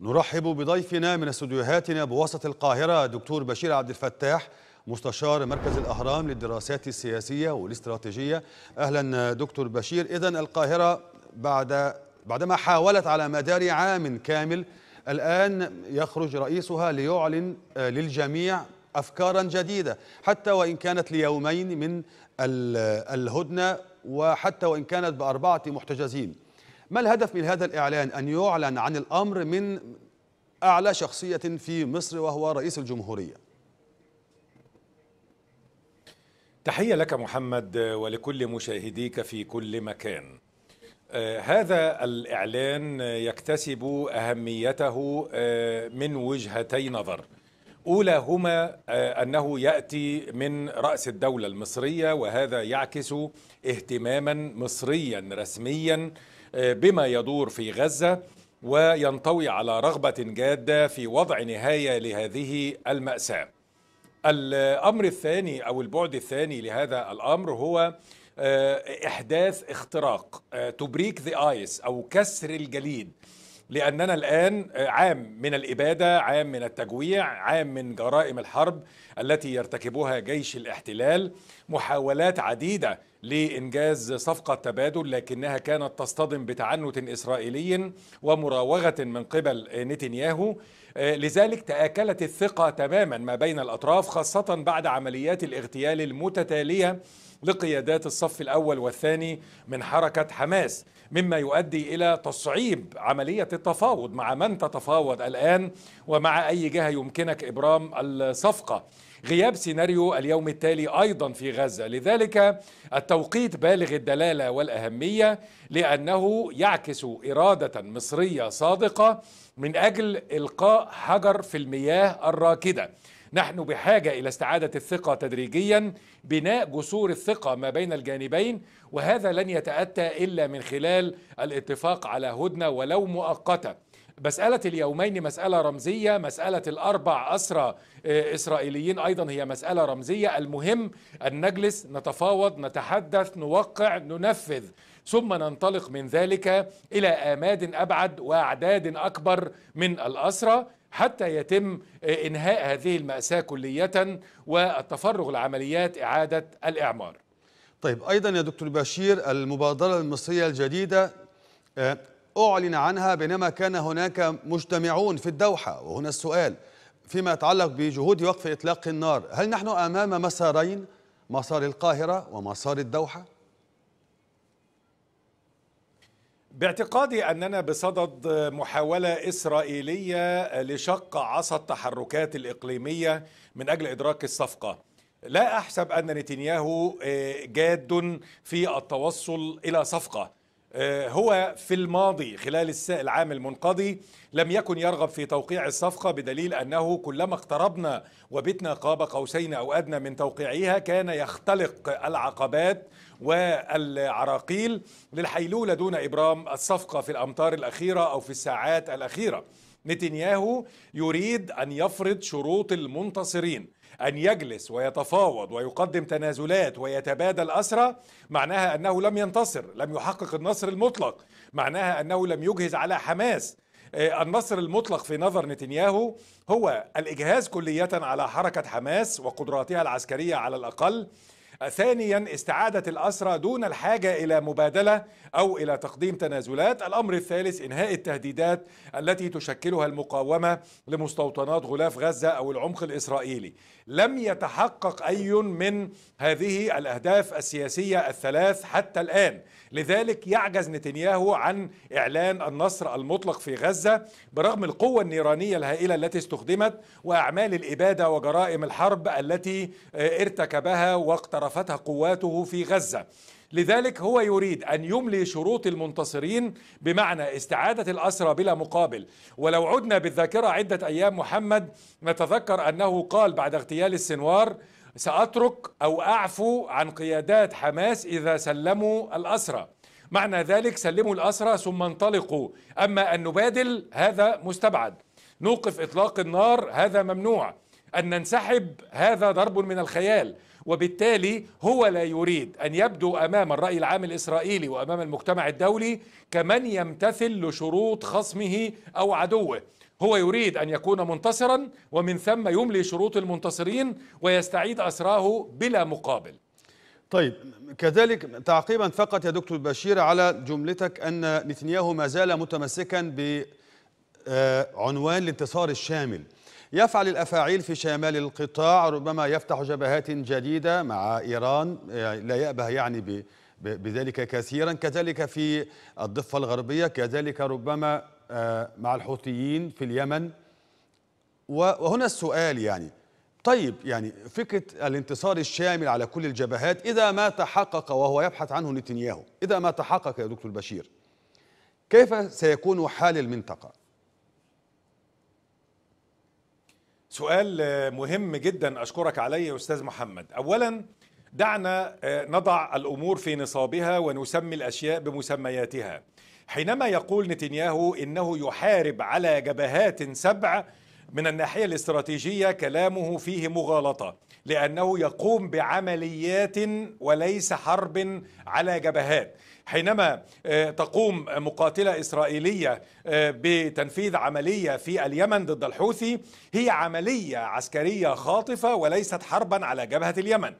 نرحب بضيفنا من استديوهاتنا بوسط القاهرة دكتور بشير عبد الفتاح مستشار مركز الأهرام للدراسات السياسية والاستراتيجية أهلا دكتور بشير إذا القاهرة بعد بعدما حاولت على مدار عام كامل الآن يخرج رئيسها ليعلن آه، للجميع أفكارا جديدة حتى وإن كانت ليومين من الهدنة وحتى وإن كانت بأربعة محتجزين ما الهدف من هذا الإعلان أن يعلن عن الأمر من أعلى شخصية في مصر وهو رئيس الجمهورية تحية لك محمد ولكل مشاهديك في كل مكان آه، هذا الإعلان يكتسب أهميته آه، من وجهتي نظر أولاهما آه، أنه يأتي من رأس الدولة المصرية وهذا يعكس اهتماما مصريا رسميا بما يدور في غزة وينطوي على رغبة جادة في وضع نهاية لهذه المأساة الأمر الثاني أو البعد الثاني لهذا الأمر هو آه، إحداث اختراق آه، تبريك ذا آيس أو كسر الجليد لأننا الآن آه، عام من الإبادة عام من التجويع عام من جرائم الحرب التي يرتكبها جيش الاحتلال محاولات عديدة لإنجاز صفقة تبادل لكنها كانت تصطدم بتعنت إسرائيلي ومراوغة من قبل نتنياهو آه، لذلك تآكلت الثقة تماما ما بين الأطراف خاصة بعد عمليات الاغتيال المتتالية لقيادات الصف الأول والثاني من حركة حماس مما يؤدي إلى تصعيب عملية التفاوض مع من تتفاوض الآن ومع أي جهة يمكنك إبرام الصفقة غياب سيناريو اليوم التالي ايضا في غزه، لذلك التوقيت بالغ الدلاله والاهميه لانه يعكس اراده مصريه صادقه من اجل القاء حجر في المياه الراكده. نحن بحاجة إلى استعادة الثقة تدريجيا بناء جسور الثقة ما بين الجانبين وهذا لن يتأتى إلا من خلال الاتفاق على هدنة ولو مؤقتة مسألة اليومين مسألة رمزية مسألة الأربع أسرى آه، إسرائيليين أيضا هي مسألة رمزية المهم أن نجلس نتفاوض نتحدث نوقع ننفذ ثم ننطلق من ذلك إلى آماد أبعد وأعداد أكبر من الأسرى حتى يتم إنهاء هذه المأساة كلية والتفرغ لعمليات إعادة الإعمار طيب أيضا يا دكتور بشير المبادرة المصرية الجديدة آه، أعلن عنها بينما كان هناك مجتمعون في الدوحة وهنا السؤال فيما يتعلق بجهود وقف إطلاق النار هل نحن أمام مسارين مسار القاهرة ومسار الدوحة؟ باعتقادي اننا بصدد محاوله اسرائيليه لشق عصا التحركات الاقليميه من اجل ادراك الصفقه لا احسب ان نتنياهو آه، جاد في التوصل الى صفقه آه، هو في الماضي خلال العام المنقضي لم يكن يرغب في توقيع الصفقة بدليل أنه كلما اقتربنا وبتنا قاب قوسين أو أدنى من توقيعها كان يختلق العقبات والعراقيل للحيلولة دون إبرام الصفقة في الأمطار الأخيرة أو في الساعات الأخيرة نتنياهو يريد أن يفرض شروط المنتصرين أن يجلس ويتفاوض ويقدم تنازلات ويتبادل أسرى معناها أنه لم ينتصر لم يحقق النصر المطلق معناها أنه لم يجهز على حماس آه، النصر المطلق في نظر نتنياهو هو الإجهاز كلية على حركة حماس وقدراتها العسكرية على الأقل ثانيا استعادة الأسرى دون الحاجة إلى مبادلة أو إلى تقديم تنازلات الأمر الثالث إنهاء التهديدات التي تشكلها المقاومة لمستوطنات غلاف غزة أو العمق الإسرائيلي لم يتحقق أي من هذه الأهداف السياسية الثلاث حتى الآن لذلك يعجز نتنياهو عن إعلان النصر المطلق في غزة برغم القوة النيرانية الهائلة التي استخدمت وأعمال الإبادة وجرائم الحرب التي ارتكبها واقترفها استضافتها قواته في غزة لذلك هو يريد أن يملي شروط المنتصرين بمعنى استعادة الأسرى بلا مقابل ولو عدنا بالذاكرة عدة أيام محمد نتذكر أنه قال بعد اغتيال السنوار سأترك أو أعفو عن قيادات حماس إذا سلموا الأسرى معنى ذلك سلموا الأسرى ثم انطلقوا أما أن نبادل هذا مستبعد نوقف إطلاق النار هذا ممنوع أن ننسحب هذا ضرب من الخيال وبالتالي هو لا يريد أن يبدو أمام الرأي العام الإسرائيلي وأمام المجتمع الدولي كمن يمتثل لشروط خصمه أو عدوه هو يريد أن يكون منتصرا ومن ثم يملي شروط المنتصرين ويستعيد أسراه بلا مقابل طيب كذلك تعقيبا فقط يا دكتور بشير على جملتك أن نتنياهو ما زال متمسكا بعنوان الانتصار الشامل يفعل الأفاعيل في شمال القطاع ربما يفتح جبهات جديدة مع إيران لا يأبه يعني بذلك كثيرا كذلك في الضفة الغربية كذلك ربما آه، مع الحوثيين في اليمن وهنا السؤال يعني طيب يعني فكرة الانتصار الشامل على كل الجبهات إذا ما تحقق وهو يبحث عنه نتنياهو إذا ما تحقق يا دكتور بشير كيف سيكون حال المنطقة سؤال آه، مهم جدا أشكرك عليه أستاذ محمد أولا دعنا آه، نضع الأمور في نصابها ونسمي الأشياء بمسمياتها حينما يقول نتنياهو إنه يحارب على جبهات سبع من الناحية الاستراتيجية كلامه فيه مغالطة لأنه يقوم بعمليات وليس حرب على جبهات حينما آه، تقوم مقاتلة إسرائيلية آه، بتنفيذ عملية في اليمن ضد الحوثي هي عملية عسكرية خاطفة وليست حربا على جبهة اليمن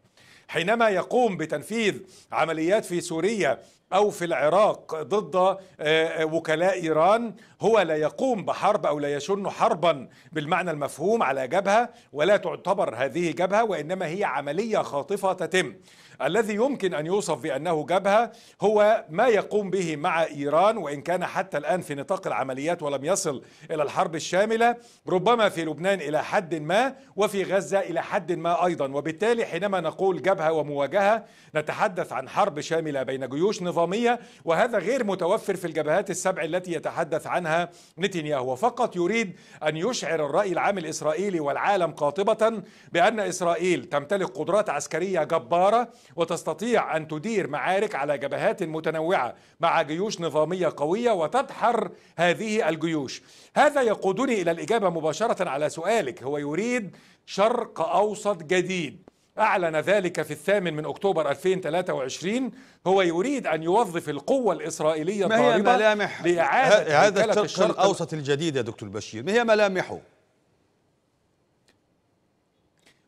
حينما يقوم بتنفيذ عمليات في سوريا أو في العراق ضد آه، آه، وكلاء إيران هو لا يقوم بحرب أو لا يشن حربا بالمعنى المفهوم على جبهة ولا تعتبر هذه جبهة وإنما هي عملية خاطفة تتم الذي يمكن أن يوصف بأنه جبهة هو ما يقوم به مع إيران وإن كان حتى الآن في نطاق العمليات ولم يصل إلى الحرب الشاملة ربما في لبنان إلى حد ما وفي غزة إلى حد ما أيضا وبالتالي حينما نقول جبهة ومواجهة نتحدث عن حرب شاملة بين جيوش نظامية وهذا غير متوفر في الجبهات السبع التي يتحدث عنها نتنياهو فقط يريد أن يشعر الرأي العام الإسرائيلي والعالم قاطبة بأن إسرائيل تمتلك قدرات عسكرية جبارة وتستطيع أن تدير معارك على جبهات متنوعة مع جيوش نظامية قوية وتدحر هذه الجيوش هذا يقودني إلى الإجابة مباشرة على سؤالك هو يريد شرق أوسط جديد أعلن ذلك في الثامن من أكتوبر 2023 هو يريد أن يوظف القوة الإسرائيلية الضاربة ما هي ملامح لإعادة هذا الشرق الأوسط الجديد يا دكتور بشير ما هي ملامحه؟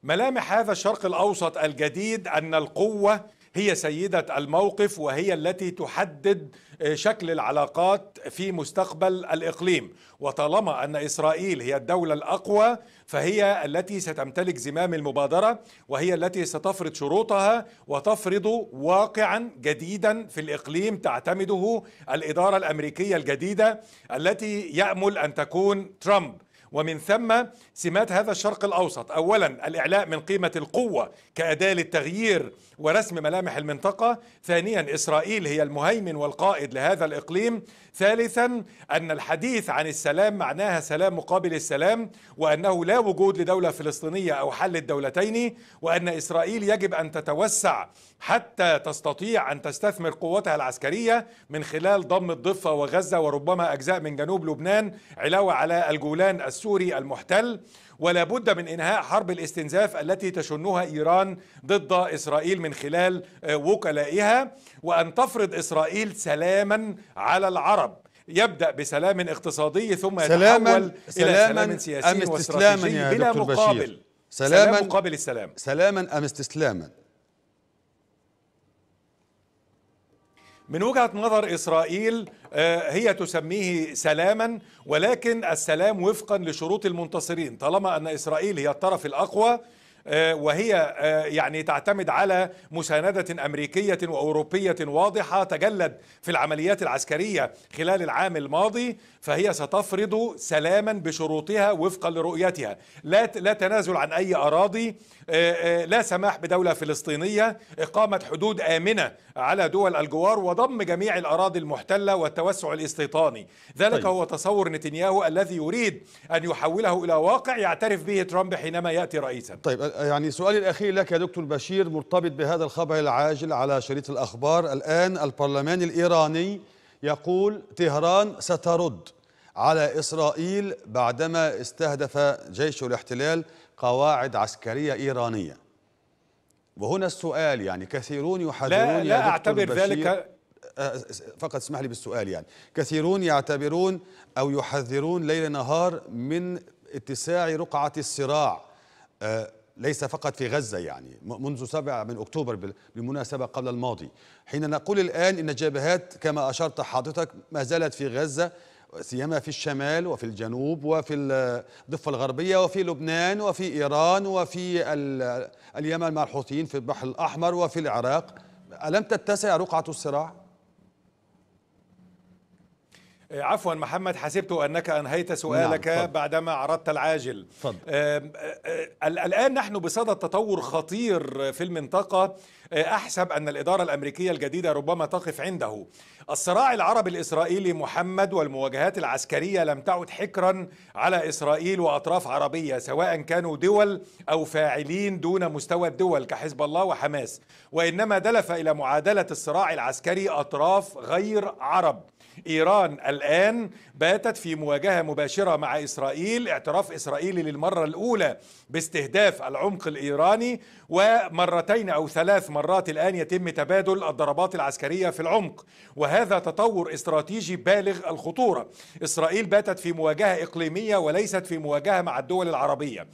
ملامح هذا الشرق الأوسط الجديد أن القوة هي سيدة الموقف وهي التي تحدد آه، شكل العلاقات في مستقبل الإقليم وطالما أن إسرائيل هي الدولة الأقوى فهي التي ستمتلك زمام المبادرة وهي التي ستفرض شروطها وتفرض واقعا جديدا في الإقليم تعتمده الإدارة الأمريكية الجديدة التي يأمل أن تكون ترامب ومن ثم سمات هذا الشرق الأوسط أولا الإعلاء من قيمة القوة كأداة للتغيير ورسم ملامح المنطقة ثانيا إسرائيل هي المهيمن والقائد لهذا الإقليم ثالثا أن الحديث عن السلام معناها سلام مقابل السلام وأنه لا وجود لدولة فلسطينية أو حل الدولتين وأن إسرائيل يجب أن تتوسع حتى تستطيع أن تستثمر قوتها العسكرية من خلال ضم الضفة وغزة وربما أجزاء من جنوب لبنان علاوة على الجولان السوري السوري المحتل ولا بد من انهاء حرب الاستنزاف التي تشنها ايران ضد اسرائيل من خلال آه، وكلائها وان تفرض اسرائيل سلاما على العرب يبدا بسلام اقتصادي ثم يتحول سلاما الى سلام سياسي أم واستراتيجي بلا مقابل سلاما, سلاما مقابل السلام سلاما ام استسلاما من وجهه نظر اسرائيل آه، هي تسميه سلاما ولكن السلام وفقا لشروط المنتصرين طالما ان اسرائيل هي الطرف الاقوى آه، وهي آه، يعني تعتمد على مساندة أمريكية وأوروبية واضحة تجلد في العمليات العسكرية خلال العام الماضي فهي ستفرض سلاما بشروطها وفقا لرؤيتها لا لا تنازل عن أي أراضي آه، لا سماح بدولة فلسطينية إقامة حدود آمنة على دول الجوار وضم جميع الأراضي المحتلة والتوسع الاستيطاني ذلك طيب. هو تصور نتنياهو الذي يريد أن يحوله إلى واقع يعترف به ترامب حينما يأتي رئيسا طيب يعني سؤالي الأخير لك يا دكتور بشير مرتبط بهذا الخبر العاجل على شريط الأخبار الآن البرلمان الإيراني يقول طهران سترد على إسرائيل بعدما استهدف جيش الاحتلال قواعد عسكرية إيرانية وهنا السؤال يعني كثيرون يحذرون لا, لا أعتبر ذلك أه، أه، فقط اسمح لي بالسؤال يعني كثيرون يعتبرون أو يحذرون ليل نهار من اتساع رقعة الصراع أه، ليس فقط في غزة يعني منذ 7 من أكتوبر بالمناسبة قبل الماضي حين نقول الآن إن الجبهات كما أشرت حضرتك ما زالت في غزة سيما في الشمال وفي الجنوب وفي الضفة الغربية وفي لبنان وفي إيران وفي اليمن مع الحوثيين في البحر الأحمر وفي العراق ألم تتسع رقعة الصراع؟ آه، عفوا محمد حسبت انك انهيت سؤالك نعم. بعدما عرضت العاجل فضل. آه، آه، الان نحن بصدد تطور خطير في المنطقه أحسب أن الإدارة الأمريكية الجديدة ربما تقف عنده الصراع العربي الإسرائيلي محمد والمواجهات العسكرية لم تعد حكرا على إسرائيل وأطراف عربية سواء كانوا دول أو فاعلين دون مستوى الدول كحزب الله وحماس وإنما دلف إلى معادلة الصراع العسكري أطراف غير عرب إيران الآن باتت في مواجهة مباشرة مع إسرائيل اعتراف إسرائيلي للمرة الأولى باستهداف العمق الإيراني ومرتين أو ثلاث مرات الآن يتم تبادل الضربات العسكرية في العمق وهذا تطور استراتيجي بالغ الخطورة إسرائيل باتت في مواجهة إقليمية وليست في مواجهة مع الدول العربية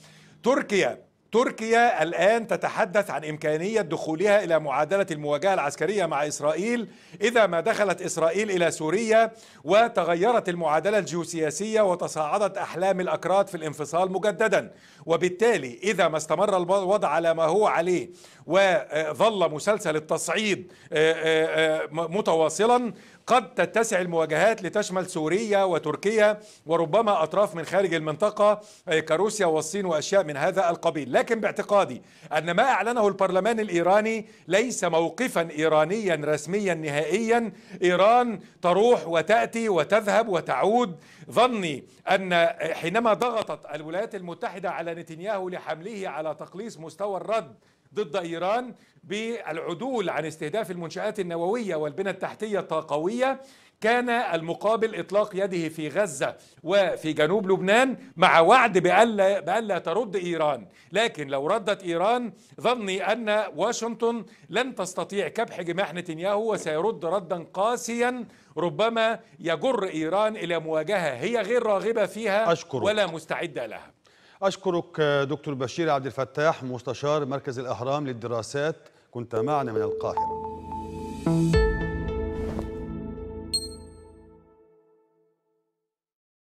تركيا تركيا الآن تتحدث عن إمكانية دخولها إلى معادلة المواجهة العسكرية مع إسرائيل إذا ما دخلت إسرائيل إلى سوريا وتغيرت المعادلة الجيوسياسية وتصاعدت أحلام الأكراد في الانفصال مجددا وبالتالي إذا ما استمر الوضع على ما هو عليه وظل مسلسل التصعيد آه، آه، آه، متواصلا قد تتسع المواجهات لتشمل سوريا وتركيا وربما أطراف من خارج المنطقة كروسيا والصين وأشياء من هذا القبيل لكن باعتقادي أن ما أعلنه البرلمان الإيراني ليس موقفا إيرانيا رسميا نهائيا إيران تروح وتأتي وتذهب وتعود ظني أن حينما ضغطت الولايات المتحدة على نتنياهو لحمله على تقليص مستوى الرد ضد إيران بالعدول عن استهداف المنشآت النووية والبنى التحتية الطاقوية كان المقابل إطلاق يده في غزة وفي جنوب لبنان مع وعد بألا, بألا ترد إيران لكن لو ردت إيران ظني أن واشنطن لن تستطيع كبح جماح نتنياهو وسيرد ردا قاسيا ربما يجر إيران إلى مواجهة هي غير راغبة فيها أشكرك. ولا مستعدة لها أشكرك دكتور بشير عبد الفتاح مستشار مركز الأهرام للدراسات كنت معنا من القاهرة